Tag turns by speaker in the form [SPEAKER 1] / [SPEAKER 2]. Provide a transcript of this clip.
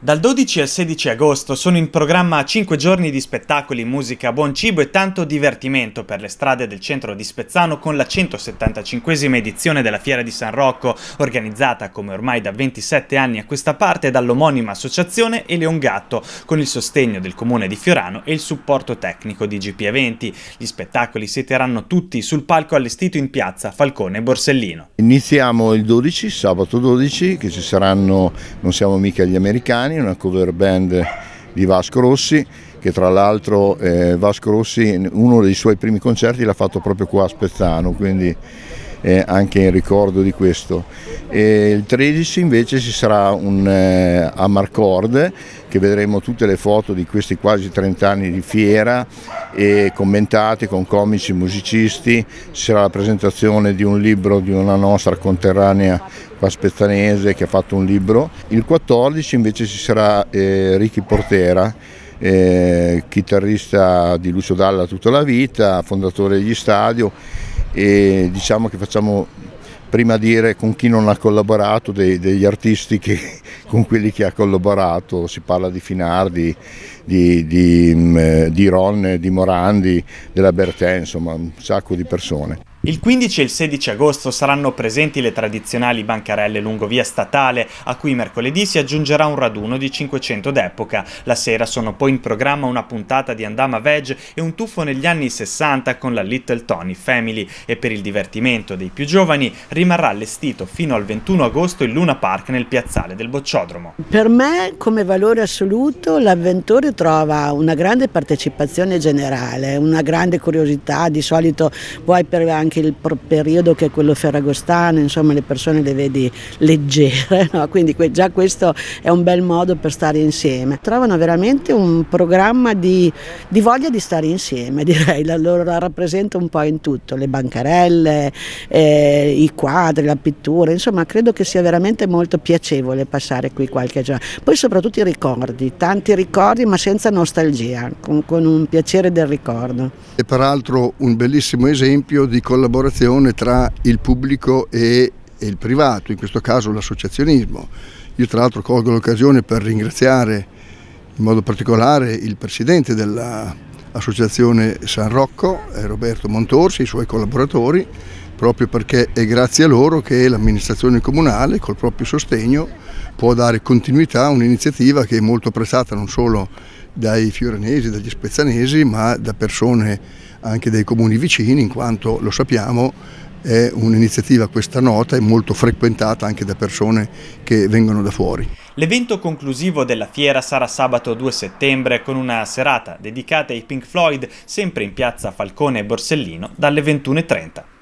[SPEAKER 1] Dal 12 al 16 agosto sono in programma 5 giorni di spettacoli, musica, buon cibo e tanto divertimento per le strade del centro di Spezzano con la 175 edizione della Fiera di San Rocco, organizzata come ormai da 27 anni a questa parte dall'omonima associazione Eleon Gatto, con il sostegno del comune di Fiorano e il supporto tecnico di gp Eventi. Gli spettacoli si terranno tutti sul palco allestito in piazza Falcone Borsellino.
[SPEAKER 2] Iniziamo il 12, sabato 12, che ci saranno, non siamo mica gli americani, Italiani, una cover band di Vasco Rossi che tra l'altro eh, Vasco Rossi uno dei suoi primi concerti l'ha fatto proprio qua a Spezzano, quindi eh, anche in ricordo di questo. E il 13 invece ci sarà un eh, Amarcord che vedremo tutte le foto di questi quasi 30 anni di fiera e commentate con comici, musicisti, ci sarà la presentazione di un libro di una nostra conterranea qua spettanese che ha fatto un libro. Il 14 invece ci sarà eh, Ricky Portera eh, chitarrista di Lucio Dalla tutta la vita, fondatore degli Stadio e diciamo che facciamo prima dire con chi non ha collaborato, dei, degli artisti che, con quelli che ha collaborato, si parla di Finardi, di, di, mm, eh, di, Ron, di Morandi, della Bertè, insomma un sacco di persone.
[SPEAKER 1] Il 15 e il 16 agosto saranno presenti le tradizionali bancarelle lungo via statale, a cui mercoledì si aggiungerà un raduno di 500 d'epoca. La sera sono poi in programma una puntata di Andama Veg e un tuffo negli anni 60 con la Little Tony Family e per il divertimento dei più giovani rimarrà allestito fino al 21 agosto il Luna Park nel piazzale del Bocciodromo.
[SPEAKER 3] Per me come valore assoluto l'avventore trova una grande partecipazione generale, una grande curiosità, di solito poi per anche anche il periodo che è quello ferragostano, insomma le persone le vedi leggere, no? quindi già questo è un bel modo per stare insieme. Trovano veramente un programma di, di voglia di stare insieme, direi, la, loro la rappresenta un po' in tutto, le bancarelle, eh, i quadri, la pittura, insomma credo che sia veramente molto piacevole passare qui qualche giorno. Poi soprattutto i ricordi, tanti ricordi ma senza nostalgia, con, con un piacere del ricordo.
[SPEAKER 4] E peraltro un bellissimo esempio di collaborazione collaborazione tra il pubblico e, il privato, in questo caso l'associazionismo. Io tra l'altro colgo l'occasione per ringraziare in modo particolare il presidente dell'associazione San Rocco, eh, Roberto Montorsi, i suoi collaboratori proprio perché è grazie a loro che l'amministrazione comunale col proprio sostegno può dare continuità a un'iniziativa che è molto apprezzata non solo dai fiorenesi, dagli spezzanesi, ma da persone anche dei comuni vicini, in quanto lo sappiamo è un'iniziativa questa nota e molto frequentata anche da persone che vengono da fuori.
[SPEAKER 1] L'evento conclusivo della fiera sarà sabato 2 settembre con una serata dedicata ai Pink Floyd sempre in piazza Falcone e Borsellino dalle 21.30.